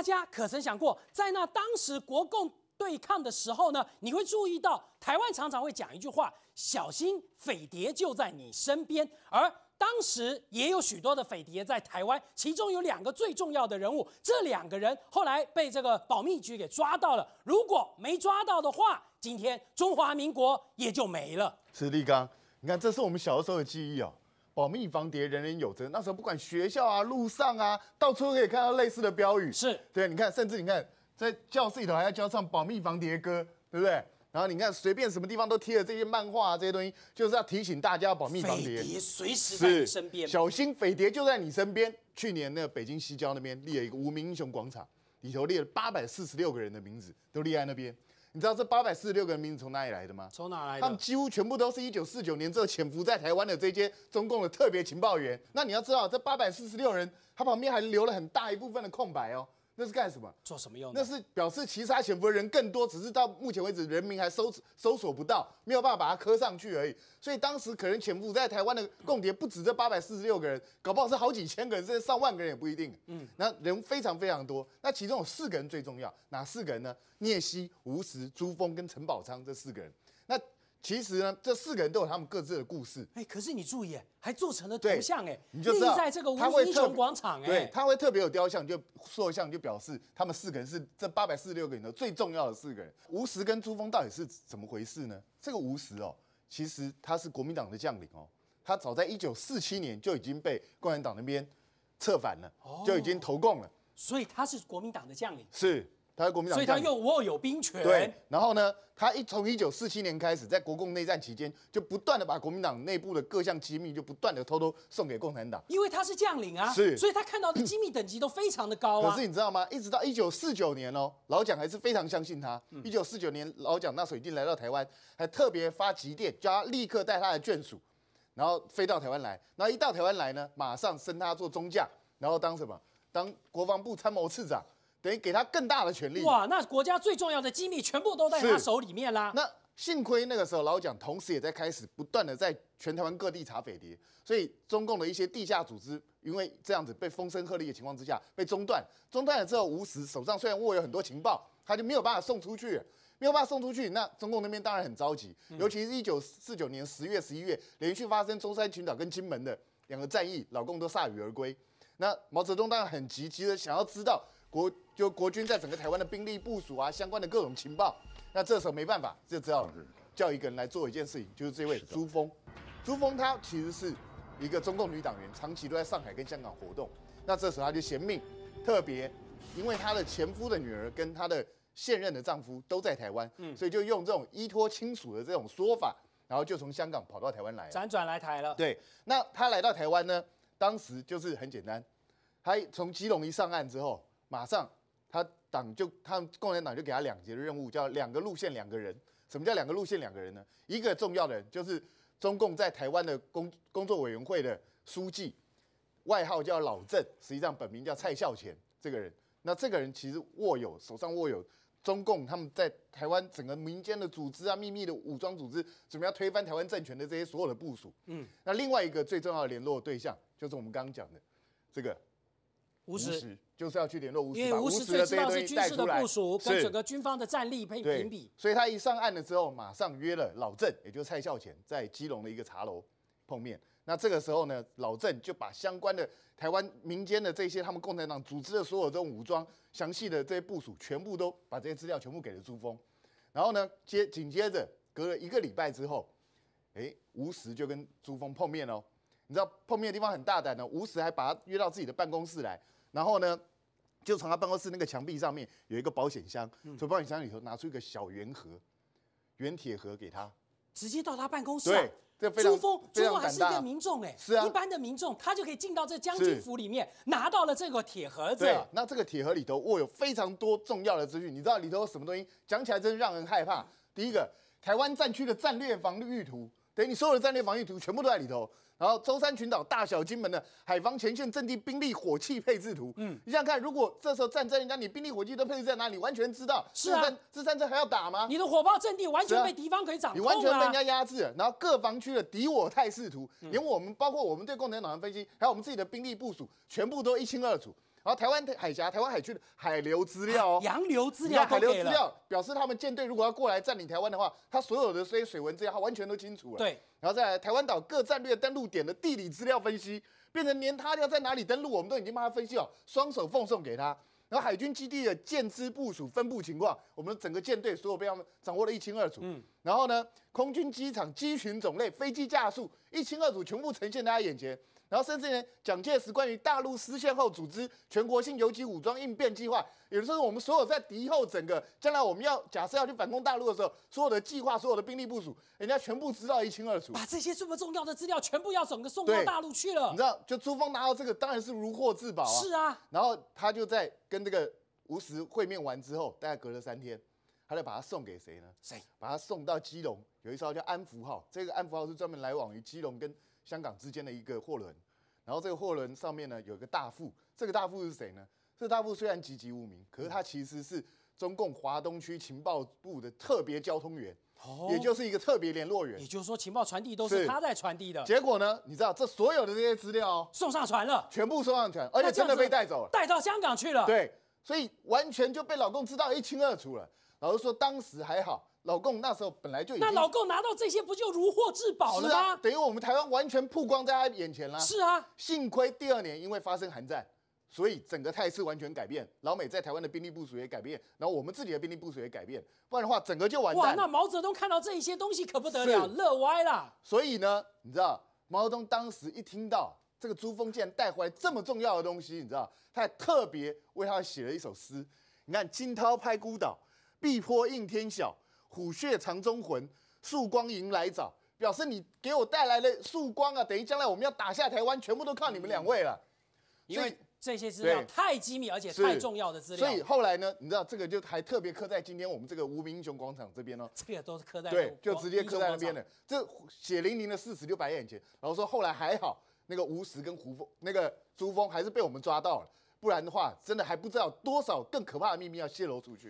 大家可曾想过，在那当时国共对抗的时候呢？你会注意到台湾常常会讲一句话：“小心匪谍就在你身边。”而当时也有许多的匪谍在台湾，其中有两个最重要的人物，这两个人后来被这个保密局给抓到了。如果没抓到的话，今天中华民国也就没了。史立刚，你看，这是我们小的时候的记忆哦。保密防谍，人人有责。那时候不管学校啊、路上啊，到处可以看到类似的标语。是对，你看，甚至你看，在教室里头还要教唱《保密防谍歌》，对不对？然后你看，随便什么地方都贴了这些漫画啊，这些东西，就是要提醒大家保密防谍。匪谍随时在你身边，小心匪谍就在你身边。去年那北京西郊那边立了一个无名英雄广场，里头列了八百四十六个人的名字，都立在那边。你知道这八百四十六个名字从哪里来的吗？从哪来的？他们几乎全部都是一九四九年之后潜伏在台湾的这些中共的特别情报员。那你要知道，这八百四十六人，他旁边还留了很大一部分的空白哦。那是干什么？做什么用？那是表示其他潜伏的人更多，只是到目前为止人民还搜搜索不到，没有办法把它刻上去而已。所以当时可能潜伏在台湾的共谍不止这八百四十六个人，搞不好是好几千个人，甚至上万个人也不一定。嗯，那人非常非常多。那其中有四个人最重要，哪四个人呢？聂曦、吴石、朱峰跟陈宝昌这四个人。其实呢，这四个人都有他们各自的故事。哎，可是你注意，还做成了图像哎，立在这个吴忠广场哎，对，他会特别有雕像，就塑像，就表示他们四个人是这八百四十六个人的最重要的四个人。吴石跟朱峰到底是怎么回事呢？这个吴石哦，其实他是国民党的将领哦，他早在一九四七年就已经被共产党那边策反了，就已经投共了，所以他是国民党的将领是。所以他又握有兵权，对，然后呢，他一从一九四七年开始，在国共内战期间，就不断的把国民党内部的各项机密，就不断的偷偷送给共产党，因为他是将领啊，是，所以他看到的机密等级都非常的高啊。可是你知道吗？一直到一九四九年哦，老蒋还是非常相信他。一九四九年老蒋那时候已经来到台湾，还特别发急电，叫他立刻带他的眷属，然后飞到台湾来。然后一到台湾来呢，马上升他做中将，然后当什么？当国防部参谋次长。等于给他更大的权力哇！那国家最重要的机密全部都在他手里面啦。那幸亏那个时候老蒋同时也在开始不断的在全台湾各地查匪谍，所以中共的一些地下组织因为这样子被风声鹤唳的情况之下被中断，中断了之后吴石手上虽然握有很多情报，他就没有办法送出去，没有办法送出去，那中共那边当然很着急，尤其是一九四九年十月、十一月连续发生中山群岛跟金门的两个战役，老共都铩羽而归。那毛泽东当然很急，急的想要知道国就国军在整个台湾的兵力部署啊，相关的各种情报。那这时候没办法，就只好叫一个人来做一件事情，就是这位朱峰。朱峰他其实是一个中共女党员，长期都在上海跟香港活动。那这时候他就嫌命，特别因为她的前夫的女儿跟她的现任的丈夫都在台湾，嗯，所以就用这种依托亲属的这种说法，然后就从香港跑到台湾来，辗转来台了。对，那他来到台湾呢？当时就是很简单，他从基隆一上岸之后，马上他党就他共产党就给他两节的任务，叫两个路线两个人。什么叫两个路线两个人呢？一个重要的人就是中共在台湾的工工作委员会的书记，外号叫老郑，实际上本名叫蔡孝乾这个人。那这个人其实握有手上握有。中共他们在台湾整个民间的组织啊，秘密的武装组织，准备要推翻台湾政权的这些所有的部署。嗯，那另外一个最重要的联络对象，就是我们刚刚讲的这个吴石，就是要去联络吴石。因为吴石最重要是军事的部署跟整个军方的战力可以评比。所以，他一上岸了之后，马上约了老郑，也就是蔡孝乾，在基隆的一个茶楼。碰面，那这个时候呢，老郑就把相关的台湾民间的这些他们共产党组织的所有这种武装详细的这些部署，全部都把这些资料全部给了朱峰，然后呢，接紧接着隔了一个礼拜之后，哎，吴石就跟朱峰碰面喽。你知道碰面的地方很大胆呢，吴石还把他约到自己的办公室来，然后呢，就从他办公室那个墙壁上面有一个保险箱，从保险箱里头拿出一个小圆盒，圆铁盒给他，直接到他办公室。这非常朱峰，朱峰还是一个民众哎，是啊，一般的民众他就可以进到这将军府里面，拿到了这个铁盒子。对，那这个铁盒里头，握有非常多重要的资讯。你知道里头有什么东西？讲起来真是让人害怕。第一个，台湾战区的战略防御图，等于你所有的战略防御图全部都在里头。然后，舟山群岛大小金门的海防前线阵地兵力火器配置图。嗯，你想看，如果这时候战争，人家你兵力火器都配置在哪里，完全知道。是啊。这战争还要打吗？你的火炮阵地完全被敌方可以掌控，你完全被人家压制。然后各防区的敌我态势图，连我们包括我们对共产党的分析，还有我们自己的兵力部署，全部都一清二楚。然后台湾海峡、台湾海区的海流资料、哦、洋流资料、海流资料，表示他们舰队如果要过来占领台湾的话，他所有的这些水文资料他完全都清楚了。对。然后在台湾岛各战略登陆点的地理资料分析，变成连他要在哪里登陆，我们都已经帮他分析好，双手奉送给他。然后海军基地的舰只部署分布情况，我们整个舰队所有被他们掌握的一清二楚。嗯。然后呢，空军机场机群种类、飞机架数一清二楚，全部呈现在他眼前。然后甚至连蒋介石关于大陆失陷后组织全国性游击武装应变计划，也就是我们所有在敌后整个将来我们要假设要去反攻大陆的时候，所有的计划所有的兵力部署，人家全部知道一清二楚。把这些这么重要的资料全部要整个送到大陆去了。你知道，就朱峰拿到这个，当然是如获至宝啊。是啊。然后他就在跟这个吴石会面完之后，大概隔了三天，他再把它送给谁呢？谁？把它送到基隆，有一艘叫安福号，这个安福号是专门来往于基隆跟。香港之间的一个货轮，然后这个货轮上面呢有一个大副，这个大副是谁呢？这大副虽然籍籍无名，可是他其实是中共华东区情报部的特别交通员，也就是一个特别联络员。也就是说，情报传递都是他在传递的。结果呢，你知道这所有的这些资料哦，送上船了，全部送上船，而且真的被带走了，带到香港去了。对，所以完全就被老公知道一清二楚了。老实说当时还好，老共那时候本来就已经。那老共拿到这些不就如获至宝了吗？啊，等于我们台湾完全曝光在他眼前了。是啊，幸亏第二年因为发生韩战，所以整个态势完全改变，老美在台湾的兵力部署也改变，然后我们自己的兵力部署也改变，不然的话整个就完蛋。哇，那毛泽东看到这一些东西可不得了，乐歪了。所以呢，你知道毛泽东当时一听到这个朱峰竟然带回来这么重要的东西，你知道他特别为他写了一首诗。你看《惊涛拍孤岛》。碧波映天晓，虎穴藏忠魂。曙光迎来早，表示你给我带来了曙光啊！等于将来我们要打下台湾，全部都靠你们两位了。因为这些资料太机密，而且太重要的资料。所以后来呢，你知道这个就还特别刻在今天我们这个无名英雄广场这边哦。这个都是刻在对，就直接刻在那边的。这血淋淋的事实就摆在眼前。然后说后来还好，那个吴石跟胡峰，那个朱峰还是被我们抓到了，不然的话，真的还不知道多少更可怕的秘密要泄露出去。